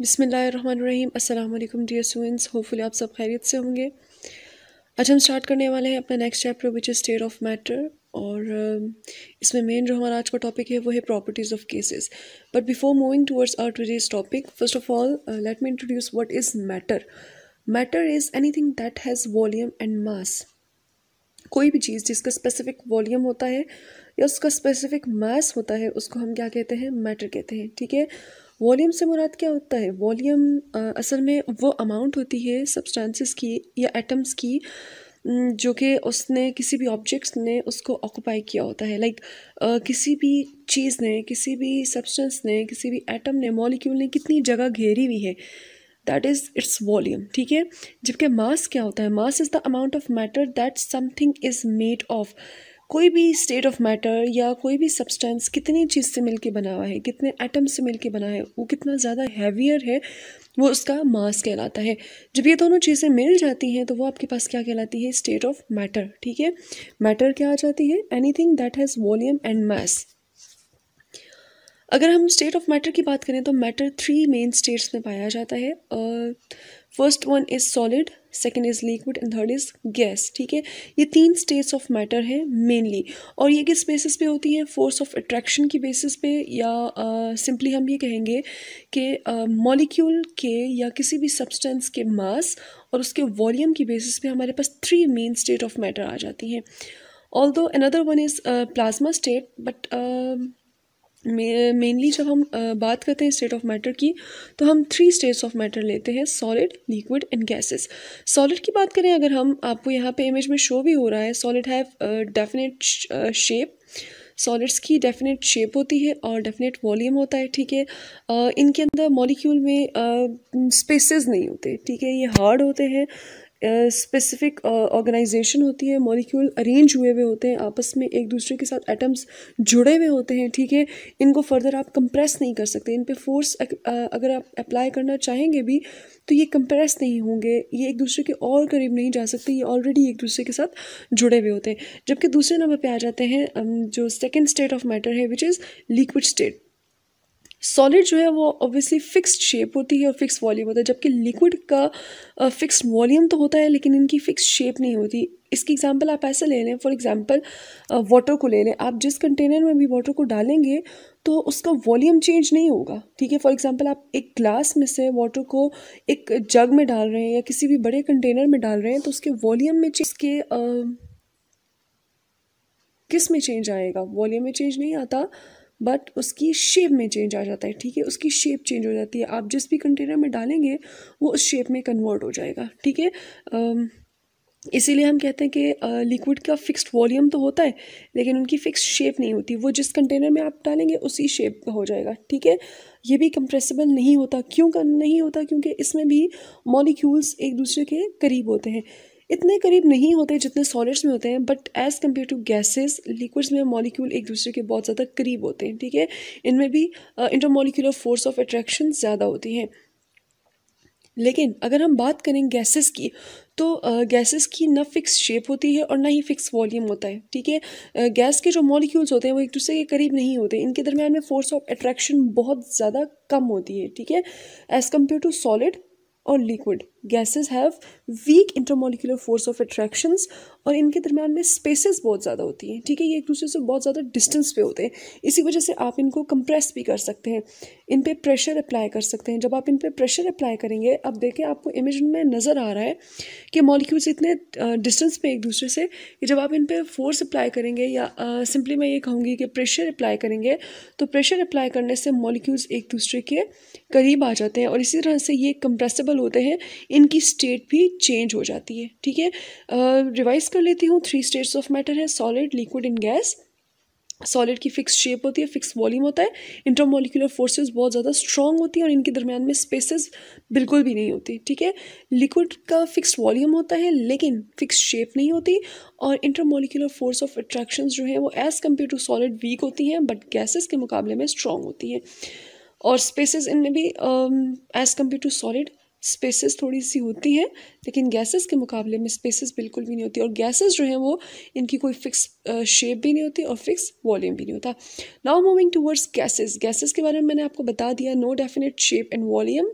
बिसमीम् अल्लाम dear students hopefully आप सब खैरियत से होंगे आज हम स्टार्ट करने वाले हैं अपना next chapter which is state of matter और इसमें मेन जो हमारा आज का टॉपिक है वो है properties of gases but before moving towards to this topic first of all let me introduce what is matter matter is एनी थिंग that has volume and mass कोई भी चीज़ जिसका स्पेसिफिक वॉलीम होता है या उसका स्पेसिफिक मास होता है उसको हम क्या कहते हैं मैटर कहते हैं ठीक है वॉल्यूम से मुराद क्या होता है वॉल्यूम असल में वो अमाउंट होती है सब्सटेंसेस की या एटम्स की जो कि उसने किसी भी ऑब्जेक्ट्स ने उसको ऑक्यूपाई किया होता है लाइक like, किसी भी चीज़ ने किसी भी सब्सटेंस ने किसी भी एटम ने मॉलिक्यूल ने कितनी जगह घेरी हुई है दैट इज़ इट्स वॉल्यूम ठीक है जबकि मास क्या होता है mass is the amount of matter that something is made of कोई भी स्टेट ऑफ मैटर या कोई भी सब्सटेंस कितनी चीज़ से मिलके बना हुआ है कितने एटम से मिलके बना है वो कितना ज़्यादा हैवियर है वो उसका मास कहलाता है जब ये दोनों चीज़ें मिल जाती हैं तो वो आपके पास क्या कहलाती है स्टेट ऑफ मैटर ठीक है मैटर क्या आ जाती है anything that has volume and mass अगर हम स्टेट ऑफ मैटर की बात करें तो मैटर थ्री मेन स्टेट्स में पाया जाता है first one is solid second is liquid and third is gas ठीक है ये तीन स्टेट्स ऑफ मैटर हैं मेनली और ये किस बेसिस पे होती हैं फोर्स ऑफ अट्रैक्शन की बेसिस पे या सिंपली uh, हम ये कहेंगे कि मॉलिक्यूल uh, के या किसी भी सब्सटेंस के मास और उसके वॉल्यूम की बेसिस पे हमारे पास three main state of matter आ जाती हैं although another one is plasma state but mainly जब हम बात करते हैं स्टेट ऑफ मैटर की तो हम थ्री स्टेट्स ऑफ मैटर लेते हैं solid liquid and gases solid की बात करें अगर हम आपको यहाँ पे इमेज में शो भी हो रहा है solid have definite shape solids की डेफिनेट शेप होती है और डेफिनेट वॉल्यूम होता है ठीक है इनके अंदर मॉलिक्यूल में स्पेसेस नहीं होते ठीक है ये हार्ड होते हैं स्पेसिफिक ऑर्गेनाइजेशन होती है मॉलिक्यूल अरेंज हुए हुए होते हैं आपस में एक दूसरे के साथ एटम्स जुड़े हुए होते हैं ठीक है इनको फर्दर आप कंप्रेस नहीं कर सकते इन पे फोर्स अगर आप अप्लाई करना चाहेंगे भी तो ये कंप्रेस नहीं होंगे ये एक दूसरे के और करीब नहीं जा सकते ये ऑलरेडी एक दूसरे के साथ जुड़े हुए होते हैं जबकि दूसरे नंबर पर आ जाते हैं जो सेकेंड स्टेट ऑफ मैटर है which is liquid state solid जो है वो ऑब्वियसली फिक्स शेप होती है और फिक्स वॉल्यूम होता है जबकि लिक्विड का फिक्स वॉल्यूम तो होता है लेकिन इनकी फिक्स शेप नहीं होती इसकी एग्जांपल आप ऐसे ले लें फॉर एग्जांपल वाटर को ले लें आप जिस कंटेनर में भी वाटर को डालेंगे तो उसका वॉल्यूम चेंज नहीं होगा ठीक है फॉर एग्जांपल आप एक ग्लास में से वाटर को एक जग में डाल रहे हैं या किसी भी बड़े कंटेनर में डाल रहे हैं तो उसके वॉल्यूम में uh, किस में चेंज आएगा वॉल्यूम में चेंज नहीं आता बट उसकी शेप में चेंज आ जाता है ठीक है उसकी शेप चेंज हो जाती है आप जिस भी कंटेनर में डालेंगे वो उस शेप में कन्वर्ट हो जाएगा ठीक है इसीलिए हम कहते हैं कि लिक्विड का फिक्स्ड वॉल्यूम तो होता है लेकिन उनकी फ़िक्स शेप नहीं होती वो जिस कंटेनर में आप डालेंगे उसी शेप का हो जाएगा ठीक है ये भी कंप्रेसिबल नहीं होता क्यों नहीं होता क्योंकि इसमें भी मॉलिक्यूल्स एक दूसरे के करीब होते हैं इतने करीब नहीं होते जितने सॉलिड्स में होते हैं but as compare to gases liquids में मॉलिक्यूल एक दूसरे के बहुत ज़्यादा करीब होते हैं ठीक है इनमें भी इंटरमोलिकुलर फोर्स ऑफ अट्रैक्शन ज़्यादा होती है लेकिन अगर हम बात करें गैसेस की तो गैसेस की ना फिक्स शेप होती है और ना ही फिक्स वॉल्यूम होता है ठीक है गैस के जो मॉलिक्यूल्स होते हैं वो एक दूसरे के करीब नहीं होते इनके दरमियान में फोर्स ऑफ अट्रैक्शन बहुत ज़्यादा कम होती है ठीक है एज़ कम्पेयर टू सॉलिड और liquid gases have weak intermolecular force of attractions और इनके दरम्यान में स्पेसेस बहुत ज़्यादा होती हैं ठीक है ये एक दूसरे से बहुत ज़्यादा डिस्टेंस पे होते हैं इसी वजह से आप इनको कंप्रेस भी कर सकते हैं इन पर प्रेशर अप्लाई कर सकते हैं जब आप इन पर प्रेशर अप्लाई करेंगे अब देखें आपको इमेज में नज़र आ रहा है कि मॉलिक्यूल्स इतने डिस्टेंस पे एक दूसरे से कि जब आप इन पर फोर्स अप्लाई करेंगे या सिंपली मैं ये कहूँगी कि प्रेशर अप्लाई करेंगे तो प्रेशर अप्लाई करने से मॉलिक्यूल्स एक दूसरे के करीब आ जाते हैं और इसी तरह से ये कंप्रेसिबल होते हैं इनकी स्टेट भी चेंज हो जाती है ठीक है रिवाइज कर लेती हूँ थ्री स्टेट्स ऑफ मैटर है solid liquid and gas solid की फिक्स शेप होती है फिक्स वॉल्यूम होता है इंटरमोलिकुलर फोर्सेस बहुत ज़्यादा स्ट्रॉन्ग होती हैं और इनके दरमियान में स्पेसेस बिल्कुल भी नहीं होती ठीक है लिक्विड का फिक्स वॉल्यूम होता है लेकिन फिक्स शेप नहीं होती और इंटरमोलिकुलर फोर्स ऑफ अट्रैक्शन जो है वो as compare to solid weak होती हैं बट गैसेज के मुकाबले में स्ट्रॉन्ग होती हैं और स्पेसेस इनमें भी as compare to solid spaces थोड़ी सी होती हैं लेकिन गैसेस के मुकाबले में स्पेसेस बिल्कुल भी नहीं होती और गैसेस जो हैं वो इनकी कोई फिक्स शेप भी नहीं होती और फिक्स वॉल्यूम भी नहीं होता now moving towards gases gases के बारे में मैंने आपको बता दिया no definite shape and volume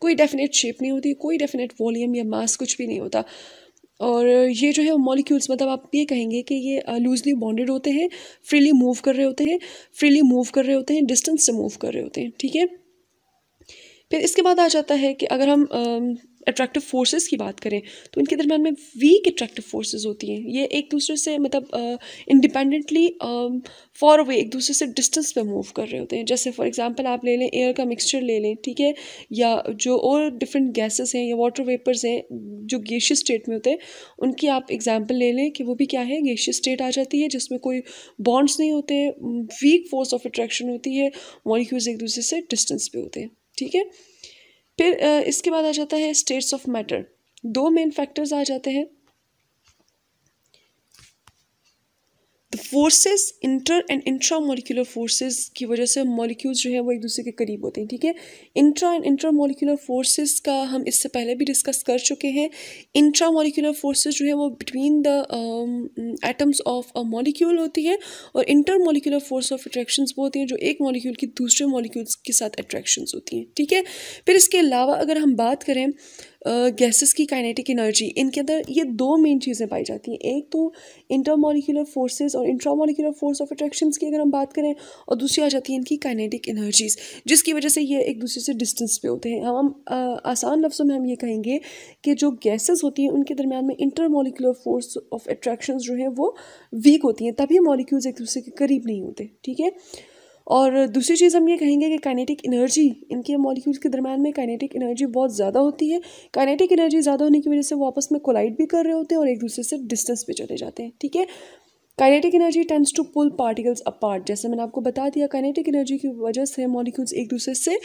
कोई डेफिनेट शेप नहीं होती कोई डेफिनेट वॉल्यूम या मास कुछ भी नहीं होता और ये जो है मॉलिक्यूल्स मतलब आप ये कहेंगे कि ये लूजली बॉन्डेड होते हैं फ्रीली मूव कर रहे होते हैं फ्रीली मूव कर रहे होते हैं डिस्टेंस से मूव कर रहे होते हैं ठीक है फिर इसके बाद आ जाता है कि अगर हम अट्रैक्टिव फोर्सेस की बात करें तो इनके दरम्यान में वीक अट्रैक्टिव फोर्सेस होती हैं ये एक दूसरे से मतलब इंडिपेंडेंटली फॉर अवे एक दूसरे से डिस्टेंस पे मूव कर रहे होते हैं जैसे फॉर एग्जांपल आप ले लें एयर का मिक्सचर ले लें ठीक है या जो और डिफरेंट गैसेस हैं या वाटर वेपर्स हैं जो गेशियस स्टेट में होते हैं उनकी आप एग्जाम्पल ले लें कि वो भी क्या है गेशियस स्टेट आ जाती है जिसमें कोई बॉन्ड्स नहीं होते वीक फोर्स ऑफ अट्रैक्शन होती है मॉलिक्यूल्स एक दूसरे से डिस्टेंस पे होते हैं ठीक है फिर इसके बाद आ जाता है स्टेट्स ऑफ मैटर दो मेन फैक्टर्स आ जाते हैं the forces inter and intra molecular forces की वजह से मॉलिक्यूल्स जो है वो एक दूसरे के करीब होते हैं ठीक है intra and intra molecular forces का हम इससे पहले भी डिस्कस कर चुके हैं इंट्रा मोलिकुलर फोर्सेज जो है वो between the atoms of a molecule होती है और inter molecular force of attraction वो होती हैं जो एक मॉलिक्यूल की दूसरे मॉलिक्यूल्स के साथ अट्रैक्शंस होती हैं ठीक है फिर इसके अलावा अगर हम बात करें गैसेस की काइनेटिक एनर्जी इनके अंदर ये दो मेन चीज़ें पाई जाती हैं एक तो इंटरमोलिकुलर फोर्सेस और इंट्रामोलिकुलर फोर्स ऑफ अट्रैक्शंस की अगर हम बात करें और दूसरी आ जाती है इनकी काइनेटिक एनर्जीज जिसकी वजह से ये एक दूसरे से डिस्टेंस पे होते हैं हम आ, आसान लफ्ज़ों में हम ये कहेंगे कि जो गैसेज होती हैं उनके दरमियान में इंटरमोलिकुलर फोर्स ऑफ अट्रैक्शन जो है वो वीक होती हैं तभी मॉलिक्यूल्स एक दूसरे के करीब नहीं होते ठीक है और दूसरी चीज़ हम ये कहेंगे कि काइनेटिक एनर्जी इनके मॉलिक्यूल्स के दरमियान में काइनेटिक एनर्जी बहुत ज़्यादा होती है काइनेटिक एनर्जी ज़्यादा होने की वजह से वो आपस में कोलाइड भी कर रहे होते हैं और एक दूसरे से डिस्टेंस पे चले जाते हैं ठीक है kinetic energy tends to pull particles apart जैसे मैंने आपको बता दिया काइनेटिक एनर्जी की वजह से मॉलिक्यूल्स एक दूसरे से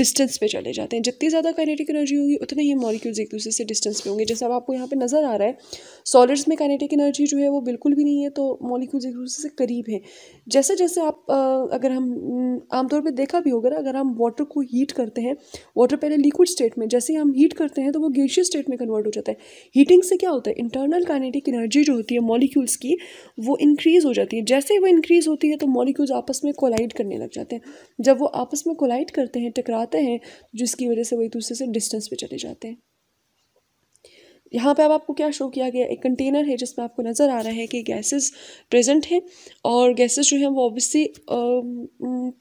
डिस्टेंस पे चले जाते हैं जितनी ज़्यादा काइनेटिक एनर्जी होगी उतने ही मॉलिक्यूल्स एक दूसरे से डिस्टेंस पे होंगे जैसे अब आपको यहाँ पे नज़र आ रहा है सॉलिड्स में काइनेटिक एनर्जी जो है वो बिल्कुल भी नहीं है तो मॉलिक्यूल्स एक दूसरे से करीब हैं जैसे जैसे आप अगर हम आमतौर पर देखा भी होगा ना अगर हम वाटर को हीट करते हैं वाटर पहले लिक्विड स्टेट में जैसे हम हीट करते हैं तो वो गैशियस स्टेट में कन्वर्ट हो जाता है हीटिंग से क्या होता है इंटरनल काइनेटिक एनर्जी जो होती है मॉलिक्यूल्स की वो इंक्रीज़ हो जाती है जैसे ही वो इंक्रीज़ होती है तो मॉलिक्यूल्स आपस में कोलाइड करने लग जाते हैं जब वो आपस में कोलाइड करते हैं टकराते हैं जिसकी वजह से वो एक दूसरे से डिस्टेंस पे चले जाते हैं यहाँ पे अब आपको क्या शो किया गया एक कंटेनर है जिसमें आपको नज़र आ रहा है कि गैसेस प्रेजेंट हैं और गैसेस जो हैं वो ऑब्वियसली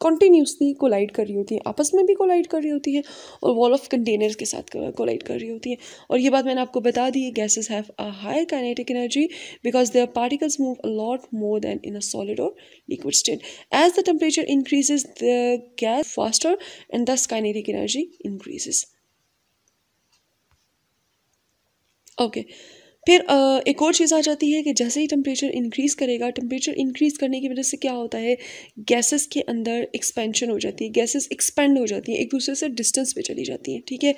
कंटिन्यूसली कोलाइड कर रही होती हैं आपस में भी कोलाइड कर रही होती हैं और वॉल ऑफ कंटेनर्स के साथ कोलाइड कर रही होती हैं और ये बात मैंने आपको बता दी है gases have a high kinetic energy because are particles move a lot more than in a solid और liquid state as the temperature increases the gas faster and thus kinetic energy increases okay फिर एक और चीज़ आ जाती है कि जैसे ही टेम्परेचर इंक्रीज़ करेगा टेम्परेचर इंक्रीज़ करने की वजह से क्या होता है गैसेस के अंदर एक्सपेंशन हो जाती है गैसेस एक्सपेंड हो जाती हैं एक दूसरे से डिस्टेंस पे चली जाती हैं ठीक है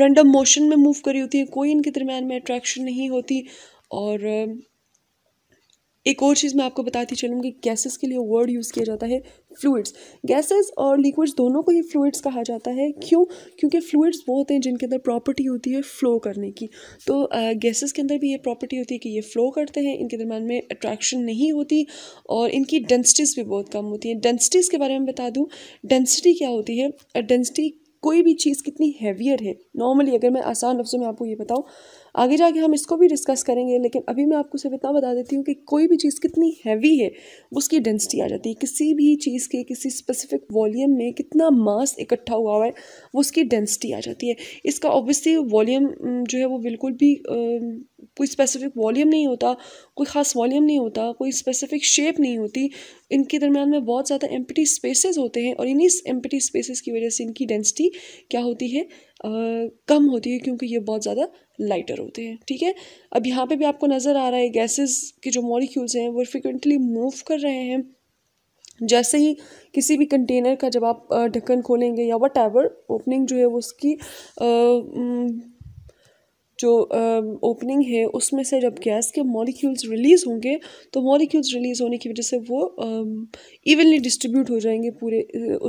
रैंडम मोशन में मूव करी होती है कोई इनके दरम्यान में अट्रैक्शन नहीं होती और एक और चीज़ मैं आपको बताती चलूँ कि गैसेस के लिए वर्ड यूज़ किया जाता है फ्लूइड्स गैसेस और लिक्विड्स दोनों को ही फ्लूइड्स कहा जाता है क्यों क्योंकि फ्लूइड्स वो होते हैं जिनके अंदर प्रॉपर्टी होती है फ़्लो करने की तो गैसेस के अंदर भी ये प्रॉपर्टी होती है कि ये फ़्लो करते हैं इनके दरम्यान में अट्रैक्शन नहीं होती और इनकी डेंसिटीज़ भी बहुत कम होती हैं डेंसिटीज़ के बारे में बता दूँ डेंसिटी क्या होती है डेंसिटी कोई भी चीज़ कितनी हैवियर है नॉर्मली अगर मैं आसान लफ्ज़ों में आपको ये बताऊँ आगे जाके हम इसको भी डिस्कस करेंगे लेकिन अभी मैं आपको सिर्फ इतना बता देती हूँ कि कोई भी चीज़ कितनी हैवी है उसकी डेंसिटी आ जाती है किसी भी चीज़ के किसी स्पेसिफिक वॉल्यूम में कितना मास इकट्ठा हुआ हुआ है वो उसकी डेंसिटी आ जाती है इसका ऑब्वियसली वॉल्यूम जो है वो बिल्कुल भी आ, कोई स्पेसिफिक वॉल्यूम नहीं होता कोई ख़ास वॉल्यूम नहीं होता कोई स्पेसिफिक शेप नहीं होती इनके दरमियान में बहुत ज़्यादा एम्पटी स्पेसेस होते हैं और इन्हीं एम्पटी स्पेसेस की वजह से इनकी डेंसिटी क्या होती है आ, कम होती है क्योंकि ये बहुत ज़्यादा लाइटर होते हैं ठीक है अब यहाँ पे भी आपको नज़र आ रहा है गैसेस के जो मॉलिक्यूल्स हैं वो फ्रिक्वेंटली मूव कर रहे हैं जैसे ही किसी भी कंटेनर का जब आप ढक्कन खोलेंगे या वट एवर ओपनिंग जो है वो उसकी जो ओपनिंग है उसमें से जब गैस के मॉलिक्यूल्स रिलीज़ होंगे तो मॉलिक्यूल्स रिलीज़ होने की वजह से वो इवनली डिस्ट्रीब्यूट हो जाएंगे पूरे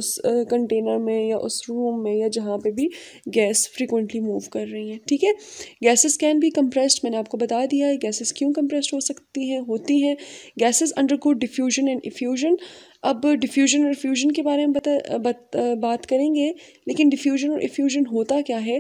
उस कंटेनर में या उस रूम में या जहाँ पे भी गैस फ्रिक्वेंटली मूव कर रही हैं ठीक है गैसेस कैन भी कंप्रेस्ड मैंने आपको बता दिया है गैसेस क्यों कंप्रेस्ड हो सकती हैं होती हैं gases undergo diffusion and effusion अब डिफ्यूजन और इफ्यूजन के बारे में बता बत, बात करेंगे लेकिन डिफ्यूजन और इफ्यूजन होता क्या है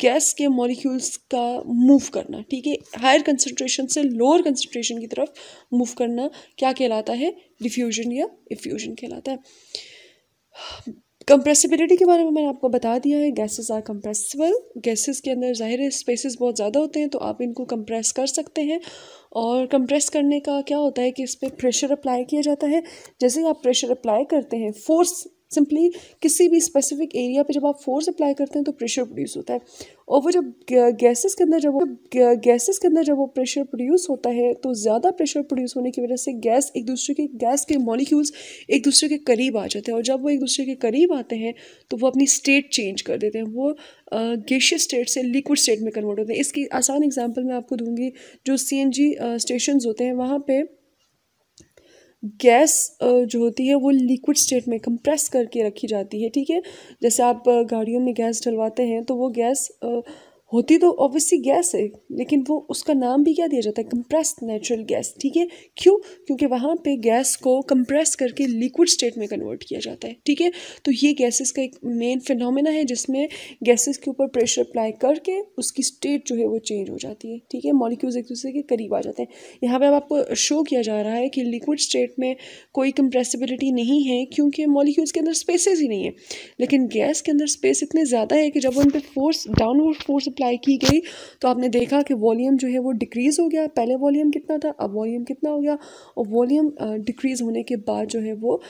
गैस के मॉलिक्यूल्स का मूव करना ठीक है हायर कंसनट्रेशन से लोअर कंसनट्रेशन की तरफ मूव करना क्या कहलाता है डिफ्यूजन या इफ्यूजन कहलाता है कंप्रेसिबिलिटी के बारे में मैंने आपको बता दिया है गैसेस आर कंप्रेसिबल गैसेस के अंदर ज़ाहिर है स्पेसेस बहुत ज़्यादा होते हैं तो आप इनको कंप्रेस कर सकते हैं और कंप्रेस करने का क्या होता है कि इस पर प्रेशर अप्लाई किया जाता है जैसे ही आप प्रेशर अप्लाई करते हैं फोर्स सिंपली किसी भी स्पेसिफिक एरिया पे जब आप फोर्स अप्लाई करते हैं तो प्रेशर प्रोड्यूस होता है और वो जब गैसेस के अंदर जब वो गैसेस के अंदर जब वो प्रेशर प्रोड्यूस होता है तो ज़्यादा प्रेशर प्रोड्यूस होने की वजह से गैस एक दूसरे के गैस के मॉलिक्यूल्स एक दूसरे के करीब आ जाते हैं और जब वो एक दूसरे के करीब आते हैं तो वो अपनी स्टेट चेंज कर देते हैं वो गैशियस स्टेट से लिक्विड स्टेट में कन्वर्ट होते हैं इसकी आसान एग्जाम्पल मैं आपको दूंगी जो सी स्टेशंस होते हैं वहाँ पर गैस जो होती है वो लिक्विड स्टेट में कंप्रेस करके रखी जाती है ठीक है जैसे आप गाड़ियों में गैस डलवाते हैं तो वो गैस होती तो ऑब्वियसली गैस है लेकिन वो उसका नाम भी क्या दिया जाता है कंप्रेस नेचुरल गैस ठीक है क्यों क्योंकि वहाँ पे गैस को कंप्रेस करके लिक्विड स्टेट में कन्वर्ट किया जाता है ठीक है तो ये गैसेस का एक मेन फिनोमेना है जिसमें गैसेस के ऊपर प्रेशर अप्लाई करके उसकी स्टेट जो है वो चेंज हो जाती है ठीक है मॉलिक्यूल्स एक दूसरे के करीब आ जाते हैं यहाँ पर अब आपको शो किया जा रहा है कि लिक्विड स्टेट में कोई कंप्रेसिबिलिटी नहीं है क्योंकि मॉलिक्यूल्स के अंदर स्पेसेस ही नहीं है लेकिन गैस के अंदर स्पेस इतने ज़्यादा है कि जब उन पर फोर्स डाउनवर्ड फोर्स मल्टीप्लाई की गई तो आपने देखा कि वॉल्यूम जो है वो डिक्रीज़ हो गया पहले वॉल्यूम कितना था अब वॉल्यूम कितना हो गया और वॉल्यूम डिक्रीज़ होने के बाद जो है वो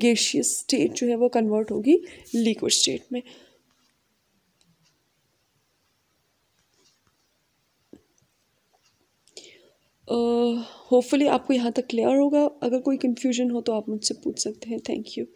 गेशियस स्टेट जो है वो कन्वर्ट होगी लिक्विड स्टेट में होपफुली uh, आपको यहाँ तक क्लियर होगा अगर कोई कन्फ्यूजन हो तो आप मुझसे पूछ सकते हैं थैंक यू